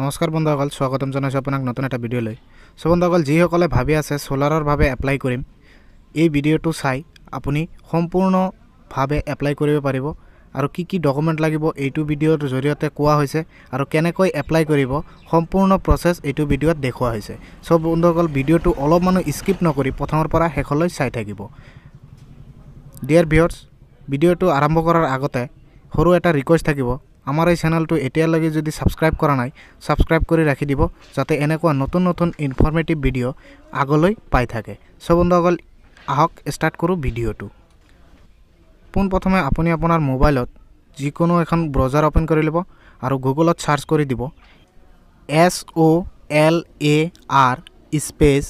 নমস্কাৰ বন্ধুসকল স্বাগতম জনাইছোঁ আপোনাক নতুন এটা ভিডিঅ' লৈ চ' বন্ধুসকল যিসকলে ভাবি আছে ছ'লাৰৰভাৱে এপ্লাই কৰিম এই ভিডিঅ'টো চাই আপুনি সম্পূৰ্ণভাৱে এপ্লাই কৰিব পাৰিব আৰু কি কি ডকুমেণ্ট লাগিব এইটো ভিডিঅ'ৰ জৰিয়তে কোৱা হৈছে আৰু কেনেকৈ এপ্লাই কৰিব সম্পূৰ্ণ প্ৰচেছ এইটো ভিডিঅ'ত দেখুওৱা হৈছে চ' বন্ধুসকল ভিডিঅ'টো অলপমানো স্কিপ নকৰি প্ৰথমৰ পৰা শেষলৈ চাই থাকিব ডিয়াৰ ভিউৰ্ছ ভিডিঅ'টো আৰম্ভ কৰাৰ আগতে সৰু এটা ৰিকুৱেষ্ট থাকিব আমাৰ এই চেনেলটো এতিয়ালৈকে যদি ছাবস্ক্ৰাইব কৰা নাই ছাবস্ক্ৰাইব কৰি ৰাখি দিব যাতে এনেকুৱা নতুন নতুন ইনফৰ্মেটিভ ভিডিঅ' আগলৈ পাই থাকে চ' বন্ধুসকল আহক ষ্টাৰ্ট কৰোঁ ভিডিঅ'টো পোনপ্ৰথমে আপুনি আপোনাৰ মোবাইলত যিকোনো এখন ব্ৰজাৰ অ'পেন কৰি ল'ব আৰু গুগলত ছাৰ্চ কৰি দিব S O' L A R space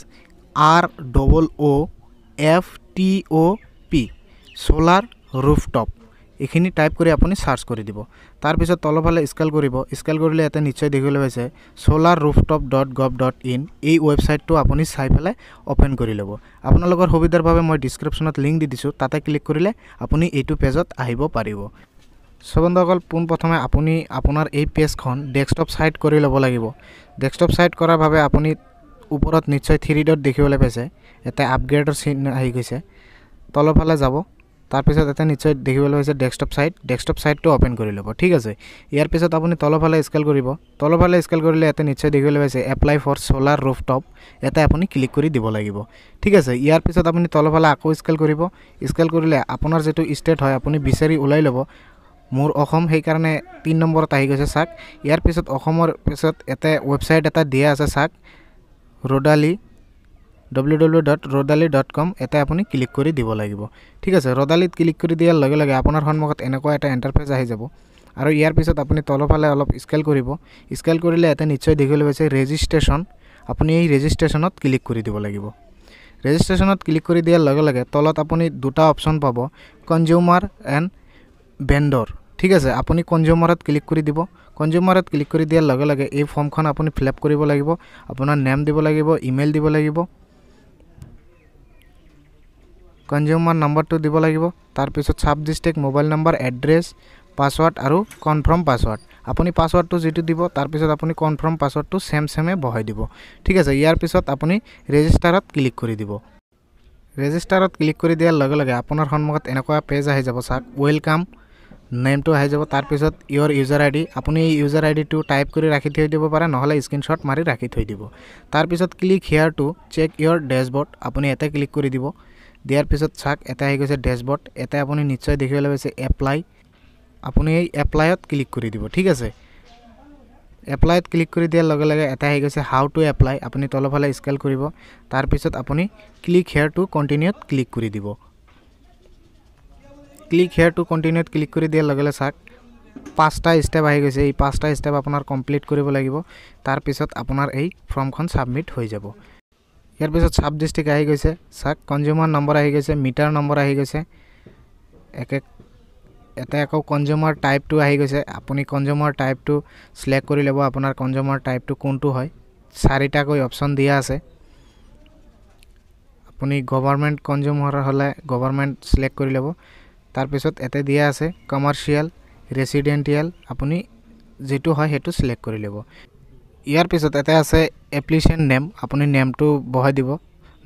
R double O' F T O' P solar rooftop এইখিনি টাইপ কৰি আপুনি চাৰ্চ কৰি দিব তাৰপিছত তলফালে স্কেল কৰিব স্কেল কৰিলে ইয়াতে নিশ্চয় দেখিবলৈ পাইছে solar rooftop dot gov dot in এই ৱেবছাইটটো আপুনি চাই পেলাই অ'পেন কৰি ল'ব আপোনালোকৰ সুবিধাৰ বাবে মই ডিছক্ৰিপশ্যনত লিংক দি দিছোঁ তাতে ক্লিক কৰিলে আপুনি এইটো পেজত আহিব পাৰিব সবন্ধসকল পোনপ্ৰথমে আপুনি আপোনাৰ এই পেজখন ডেস্কটপ ছাইট কৰি ল'ব লাগিব ডেস্কটপ ছাইট কৰাৰ বাবে আপুনি ওপৰত নিশ্চয় থ্ৰী ডট দেখিবলৈ পাইছে এটা আপগ্ৰেডৰ চিন আহি গৈছে তলৰ ফালে যাব তাৰপিছত এটা নিশ্চয় দেখিবলৈ হৈছে ডেস্কটপ ছাইট ডেস্কটপ ছাইটটো অ'পেন কৰি ল'ব ঠিক আছে ইয়াৰ পিছত আপুনি তলফালে স্কেল কৰিব তলফালে স্কেল কৰিলে এটা নিশ্চয় দেখিবলৈ হৈছে এপ্লাই ফৰ ছ'লাৰ ৰুফটপ এটা আপুনি ক্লিক কৰি দিব লাগিব ঠিক আছে ইয়াৰ পিছত আপুনি তলফালে আকৌ স্কেল কৰিব স্কেল কৰিলে আপোনাৰ যিটো ষ্টেট হয় আপুনি বিচাৰি ওলাই ল'ব মোৰ অসম সেইকাৰণে তিনি নম্বৰত আহি গৈছে চাক ইয়াৰ পিছত অসমৰ পিছত এটা ৱেবছাইট এটা দিয়া আছে চাক Rodali W W dot Rodali dot com এটাই আপুনি ক্লিক কৰি দিব লাগিব ঠিক আছে ৰদালিত ক্লিক কৰি দিয়াৰ লগে লগে আপোনাৰ সন্মুখত এনেকুৱা এটা এণ্টাৰফেচ আহি যাব আৰু ইয়াৰ পিছত আপুনি তলফালে অলপ স্কেল কৰিব স্কেল কৰিলে এটা নিশ্চয় দেখিবলৈ পাইছে ৰেজিষ্ট্ৰেশ্যন আপুনি এই ৰেজিষ্ট্ৰেশ্যনত ক্লিক কৰি দিব লাগিব ৰেজিষ্ট্ৰেশ্যনত ক্লিক কৰি দিয়াৰ লগে লগে তলত আপুনি দুটা অপশ্যন পাব কনজিউমাৰ এণ্ড ভেণ্ডৰ ঠিক আছে আপুনি কনজিউমাৰত ক্লিক কৰি দিব কনজিউমাৰত ক্লিক কৰি দিয়াৰ লগে লগে এই ফৰ্মখন আপুনি ফিল আপ কৰিব লাগিব আপোনাৰ নেম দিব লাগিব ইমেইল দিব লাগিব কনজিউমাৰ নম্বৰটো দিব লাগিব তাৰপিছত চাব district mobile number address password আৰু কনফাৰ্ম পাছৱৰ্ড আপুনি পাছৱৰ্ডটো যিটো দিব তাৰপিছত আপুনি কনফাৰ্ম পাছৱৰ্ডটো চেম চেমে বহাই দিব ঠিক আছে ইয়াৰ পিছত আপুনি ৰেজিষ্টাৰত ক্লিক কৰি দিব ৰেজিষ্টাৰত ক্লিক কৰি দিয়াৰ লগে লগে আপোনাৰ সন্মুখত এনেকুৱা পেজ আহি যাব চাওক ৱেলকাম নেমটো আহি যাব তাৰপিছত ইয়ৰ ইউজাৰ আই ডি আপুনি এই ইউজাৰ আই ডিটো টাইপ কৰি ৰাখি থৈ দিব পাৰে নহ'লে স্ক্ৰীনশ্বট মাৰি ৰাখি থৈ দিব তাৰপিছত click here to check your dashboard আপুনি ইয়াতে ক্লিক কৰি দিব দিয়ার পিছত চাক এটা আহি গৈছে ড্যাশবোর্ড এটা আপুনি নিশ্চয় দেখবলে পাইছে এপ্লাই আপুনি এই এপ্লাইত ক্লিক কৰি দিব ঠিক আছে এপ্লাইত ক্লিক কৰি দিয়ার লগে লগে এটা আহি গৈছে হাউ টু এপ্লাই আপুনি তলফালে স্কেল করব তারপর আপুনি ক্লিক হেয়ার টু কন্টিনিউত ক্লিক কৰি দিব ক্লিক হেয়াৰ টু কন্টিনিউত ক্লিক কৰি দিয়ার লগে লগে চাক পাঁচটা স্টেপ আহি গৈছে এই পাঁচটা স্টেপ আপোনাৰ কমপ্লিট কৰব লাগবে তাৰপৰ আপোনাৰ এই ফৰ্মখন সাবমিট হৈ যাব ইয়াৰ পিছত সাব ডিস্ট্ৰিক্ট আহি গৈছে সাক কনজিউমাৰ নম্বৰ আহি গৈছে মিটাৰ নম্বৰ আহি গৈছে একে এটা আকৌ কনজিউমাৰ টাইপটো আহি গৈছে আপুনি কনজিউমাৰ টাইপটো চিলেক্ট কৰি লব আপোনাৰ কনজিউমাৰ টাইপটো কোনটো হয় চাৰিটাকৈ অপশ্যন দিয়া আছে আপুনি গভৰ্ণমেণ্ট কনজিউমাৰ হলে গভৰ্ণমেণ্ট চিলেক্ট কৰি লব তাৰপিছত এতে দিয়া আছে কমাৰ্চিয়েল ৰেচিডেণ্টিয়েল আপুনি যিটো হয় সেইটো চিলেক্ট কৰি লব ইয়াৰ পিছত এটা আছে এপ্লিকেশ্যন নেম আপুনি নেমটো বহাই দিব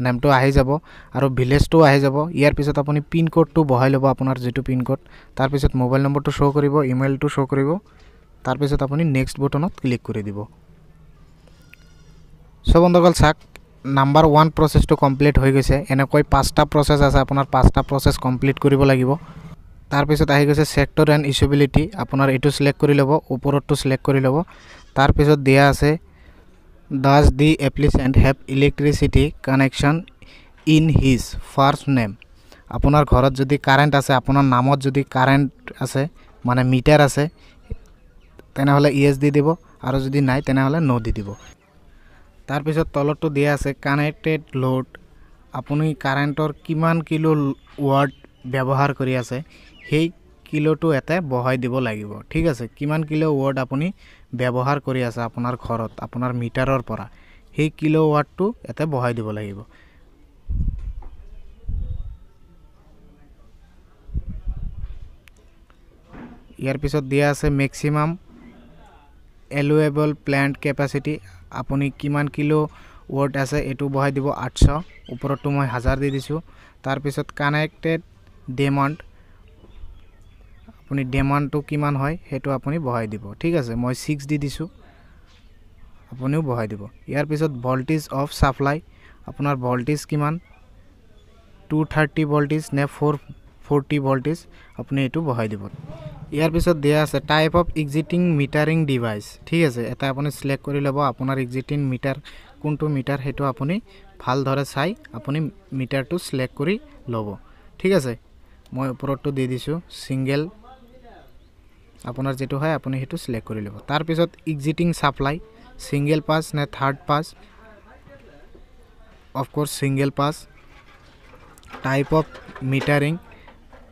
নেমটো আহি যাব আৰু ভিলেজটো আহি যাব ইয়াৰ পিছত আপুনি পিনক'ডটো বহাই ল'ব আপোনাৰ যিটো পিনক'ড তাৰপিছত মোবাইল নম্বৰটো শ্ব' কৰিব ইমেইলটো শ্ব' কৰিব তাৰপিছত আপুনি নেক্সট বটনত ক্লিক কৰি দিব চ' বন্ধুসকল চাওক নাম্বাৰ ওৱান প্ৰচেছটো কমপ্লিট হৈ গৈছে এনেকৈ পাঁচটা প্ৰচেছ আছে আপোনাৰ পাঁচটা প্ৰচেছ কমপ্লিট কৰিব লাগিব তাৰপিছত আহি গৈছে ছেক্টৰ এণ্ড ইছবিলিটি আপোনাৰ এইটো চিলেক্ট কৰি ল'ব ওপৰতটো চিলেক্ট কৰি ল'ব তাৰ পিছত দিয়া আছে does the applicant have electricity connection in his first name আপোনাৰ ঘৰত যদি কাৰেণ্ট আছে আপোনাৰ নামত যদি কাৰেণ্ট আছে মানে মিটাৰ আছে তেনেহ'লে ই এছ দি দিব আৰু যদি নাই তেনেহ'লে ন' দি দিব তাৰপিছত তলতো দিয়া আছে কানেক্টেড লোড আপুনি কাৰেণ্টৰ কিমান কিলো ৱাৰ্ড ব্যৱহাৰ কৰি আছে সেই কিলোটো এটাই বহাই দিব লাগিব ঠিক আছে কিমান কিলো ৱাৰ্ড আপুনি ব্যৱহাৰ কৰি আছে আপোনাৰ ঘৰত আপোনাৰ মিটাৰৰ পৰা সেই কিলো ৱাটটো ইয়াতে বহাই দিব লাগিব ইয়াৰ পিছত দিয়া আছে মেক্সিমাম এলোৱেবল প্লেণ্ট কেপাচিটি আপুনি কিমান কিলো ৱাট আছে এইটো বহাই দিব আঠশ ওপৰতটো মই হাজাৰ দি দিছোঁ তাৰপিছত কানেক্টেড ডেমণ্ড আপুনি ডিমাণ্ডটো কিমান হয় সেইটো আপুনি বহাই দিব ঠিক আছে মই ছিক্স দি দিছোঁ আপুনিও বহাই দিব ইয়াৰ পিছত ভল্টেজ অফ ছাপ্লাই আপোনাৰ ভল্টেজ কিমান টু থাৰ্টি ভল্টেজ নে ফ'ৰ ফৰ্টি ভল্টেজ আপুনি এইটো বহাই দিব ইয়াৰ পিছত দিয়া আছে type of existing metering device ঠিক আছে এটা আপুনি ছিলেক্ট কৰি ল'ব আপোনাৰ এক্সিটিং মিটাৰ কোনটো মিটাৰ সেইটো আপুনি ভালদৰে চাই আপুনি মিটাৰটো ছিলেক্ট কৰি ল'ব ঠিক আছে মই ওপৰতটো দি দিছোঁ ছিংগেল আপোনাৰ যিটো হয় আপুনি সেইটো চিলেক্ট কৰি ল'ব তাৰপিছত ইগজিটিং চাপ্লাই ছিংগল পাছ নে third phase of course single phase type of metering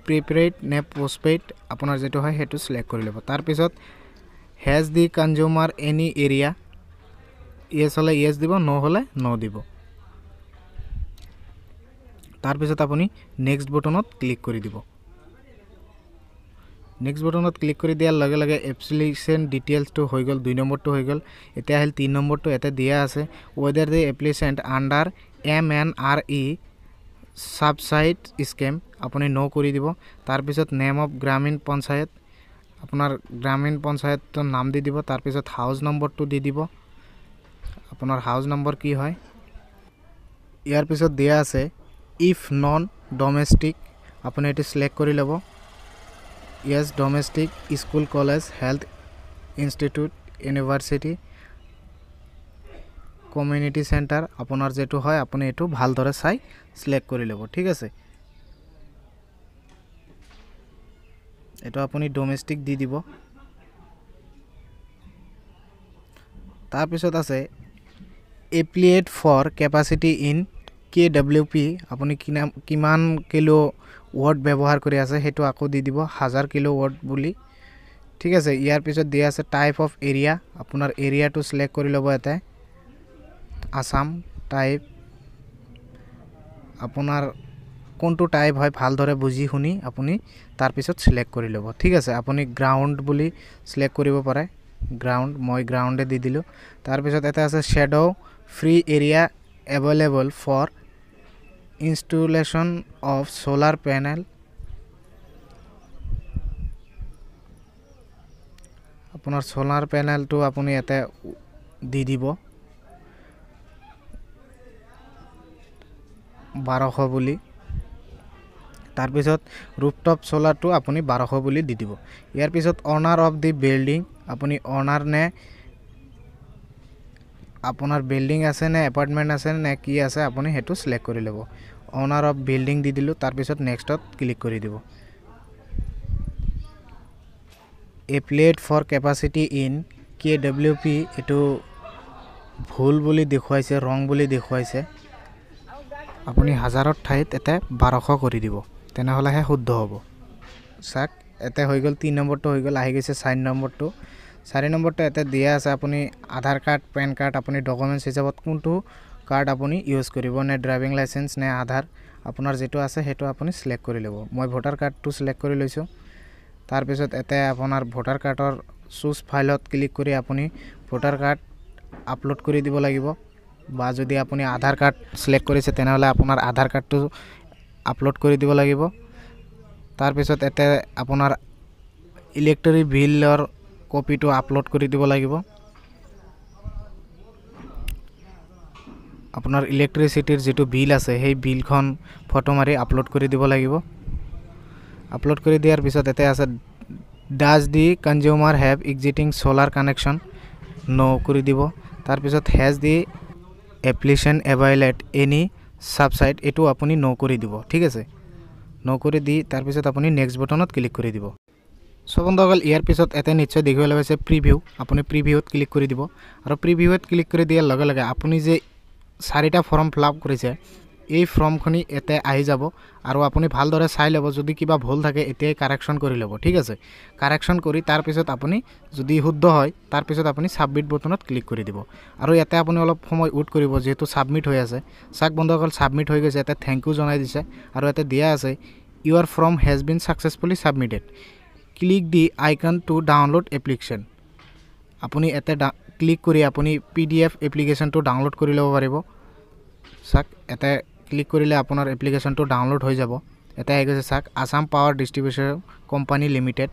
prepaid নে পষ্টপেইড আপোনাৰ যিটো হয় সেইটো চিলেক্ট কৰি ল'ব তাৰপিছত has the consumer any arrear yes হ'লে ইয়েছ দিব ন' হ'লে ন' দিব তাৰপিছত আপুনি নেক্সট বটনত ক্লিক কৰি দিব নেক্সট বটনত ক্লিক কৰি দিয়াৰ লগে লগে এপ্লিকেশ্যন ডিটেইলছটো হৈ গ'ল দুই নম্বৰটো হৈ গ'ল এতিয়া আহিল তিনি নম্বৰটো ইয়াতে দিয়া আছে whether the application under M N R E subsidy scheme আপুনি ন' কৰি দিব তাৰপিছত নেম অফ গ্ৰামীণ পঞ্চায়ত আপোনাৰ গ্ৰামীণ পঞ্চায়তৰ নাম দি দিব তাৰপিছত হাউচ নম্বৰটো দি দিব আপোনাৰ হাউচ নম্বৰ কি হয় ইয়াৰ পিছত দিয়া আছে ইফ নন ডমেষ্টিক আপুনি এইটো চিলেক্ট কৰি ল'ব yes domestic school college health institute university community centre আপোনাৰ যিটো হয় আপুনি এইটো ভালদৰে চাই সিলেক্ট কৰি ল'ব ঠিক আছে এইটো আপুনি ডমেষ্টিক দি দিব তাৰপিছত আছে applied for capacity in K W P আপুনি কিনা কিমান কিলো ৱৰ্ড ব্যৱহাৰ কৰি আছে সেইটো আকৌ দি দিব হাজাৰ কিলো ৱৰ্ড বুলি ঠিক আছে ইয়াৰ পিছত দিয়া আছে টাইপ অফ এৰিয়া আপোনাৰ এৰিয়াটো চিলেক্ট কৰি ল'ব এটা আছাম টাইপ আপোনাৰ কোনটো টাইপ হয় ভালদৰে বুজি শুনি আপুনি তাৰপিছত চিলেক্ট কৰি ল'ব ঠিক আছে আপুনি গ্ৰাউণ্ড বুলি চিলেক্ট কৰিব পাৰে গ্ৰাউণ্ড মই গ্ৰাউণ্ডে দি দিলোঁ তাৰপিছত এটা আছে shadow' free area available for installation of solar panel আপোনাৰ চ'লাৰ পেনেলটো আপুনি ইয়াতে দি দিব বাৰশ বুলি তাৰপিছত ৰূপটপ চ'লাৰটো আপুনি বাৰশ বুলি দি দিব ইয়াৰ পিছত অনাৰ অফ দি বিল্ডিং আপুনি অনাৰ নে আপোনাৰ বিল্ডিং আছে নে এপাৰ্টমেণ্ট আছে নে কি আছে আপুনি সেইটো চিলেক্ট কৰি ল'ব অনার অফ বিল্ডিং দি দিল তারপর নেক্সটত ক্লিক করে দিব applied for capacity in K W P এই ভুল বলে দেখাইছে রং বলে দেখাইছে আপনি হাজারত ঠাইত এতে বারোশ করে দিব তেহলে শুদ্ধ হব সাক এতে হয়ে গেল তিন নম্বর হয়ে গেল গেছে চার নম্বর চারি নম্বর এতে দিয়া আছে আপনি আধার কার্ড প্যান কার্ড আপনি ডকুমেন্টস হিসাবত কোনটো কাৰ্ড আপুনি ইউজ কৰিব নে ড্ৰাইভিং লাইচেঞ্চ নে আধাৰ আপোনাৰ যিটো আছে সেইটো আপুনি চিলেক্ট কৰি ল'ব মই ভোটাৰ কাৰ্ডটো চিলেক্ট কৰি লৈছোঁ তাৰপিছত এতিয়া আপোনাৰ ভোটাৰ কাৰ্ডৰ চুজ ফাইলত ক্লিক কৰি আপুনি ভোটাৰ কাৰ্ড আপলোড কৰি দিব লাগিব বা যদি আপুনি আধাৰ কাৰ্ড চিলেক্ট কৰিছে তেনেহ'লে আপোনাৰ আধাৰ কাৰ্ডটো আপলোড কৰি দিব লাগিব তাৰপিছত এতিয়া আপোনাৰ ইলেক্ট্ৰিক বিলৰ কপিটো আপলোড কৰি দিব লাগিব আপোনাৰ ইলেক্ট্ৰিচিটিৰ যিটো বিল আছে সেই বিলখন ফটো মাৰি আপলোড কৰি দিব লাগিব আপলোড কৰি দিয়াৰ পিছত এতিয়া আছে does the consumer have existing solar connection no' কৰি দিব তাৰপিছত has the application avail at any subsidy এইটো আপুনি ন' কৰি দিব ঠিক আছে ন' কৰি দি তাৰপিছত আপুনি নেক্সট বটনত ক্লিক কৰি দিব চবন্ধসকল ইয়াৰ পিছত এতিয়া নিশ্চয় দেখিবলৈ পাইছে প্ৰিভিউ আপুনি প্ৰিভিউত ক্লিক কৰি দিব আৰু প্ৰিভিউত ক্লিক কৰি দিয়াৰ লগে লগে আপুনি যে চাৰিটা ফৰ্ম ফিল আপ কৰিছে এই ফৰ্মখিনি এতে আহি যাব আৰু আপুনি ভালদৰে চাই ল'ব যদি কিবা ভুল থাকে এতিয়াই কাৰেকশ্যন কৰি ল'ব ঠিক আছে কাৰেকশ্যন কৰি তাৰপিছত আপুনি যদি শুদ্ধ হয় তাৰপিছত আপুনি ছাবমিট বটনত ক্লিক কৰি দিব আৰু ইয়াতে আপুনি অলপ সময় ৱেইট কৰিব যিহেতু ছাবমিট হৈ আছে চাক বন্ধুসকল ছাবমিট হৈ গৈছে ইয়াতে থেংক ইউ জনাই দিছে আৰু ইয়াতে দিয়া আছে your form has been successfully submitted click the icon to download application আপুনি ইয়াতে ক্লিক কৰি আপুনি পি ডি এফ এপ্লিকেশ্যনটো ডাউনলোড কৰি ল'ব পাৰিব চাক এতে ক্লিক কৰিলে আপোনাৰ এপ্লিকেশ্যনটো ডাউনলোড হৈ যাব এতিয়া আহি গৈছে চাক Assam power distribution company limited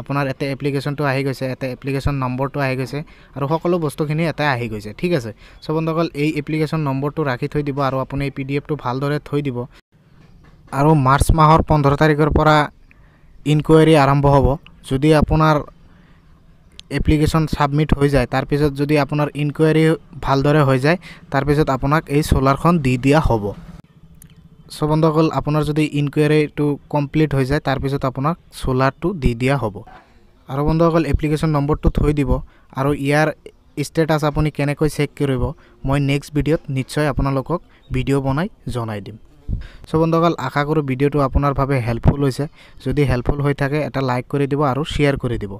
আপোনাৰ এতিয়া এপ্লিকেশ্যনটো আহি গৈছে এতিয়া এপ্লিকেশ্যন নম্বৰটো আহি গৈছে আৰু সকলো বস্তুখিনি এটাই আহি গৈছে ঠিক আছে চ' বন্ধুসকল এই এপ্লিকেশ্যন নম্বৰটো ৰাখি থৈ দিব আৰু আপুনি এই পি ডি এফটো ভালদৰে থৈ দিব আৰু মাৰ্চ মাহৰ পোন্ধৰ তাৰিখৰ পৰা ইনকুৱাৰী আৰম্ভ হ'ব যদি আপোনাৰ এপ্লিকেশ্যন সাবমিট হৈ যায় তাৰপিছত যদি আপোনাৰ ইনকুৱাৰী ভালদৰে হৈ যায় তাৰপিছত আপোনাক এই চ'লাৰখন দি দিয়া হ'ব চ' বন্ধুসকল আপোনাৰ যদি ইনকুৱাৰীটো কমপ্লিট হৈ যায় তাৰপিছত আপোনাক চ'লাৰটো দি দিয়া হ'ব আৰু বন্ধুসকল এপ্লিকেশ্যন নম্বৰটো থৈ দিব আৰু ইয়াৰ ষ্টেটাছ আপুনি কেনেকৈ চেক কৰিব মই নেক্সট ভিডিঅ'ত নিশ্চয় আপোনালোকক ভিডিঅ' বনাই জনাই দিম চ' বন্ধুসকল আশা কৰোঁ ভিডিঅ'টো আপোনাৰ বাবে হেল্পফুল হৈছে যদি হেল্পফুল হৈ থাকে এটা লাইক কৰি দিব আৰু শ্বেয়াৰ কৰি দিব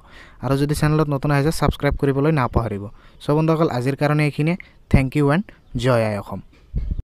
আৰু যদি চেনেলত নতুন আহিছে ছাবস্ক্ৰাইব কৰিবলৈ নাপাহৰিব চ' বন্ধুসকল আজিৰ কাৰণে এইখিনিয়ে থেংক ইউ এণ্ড জয় আই অসম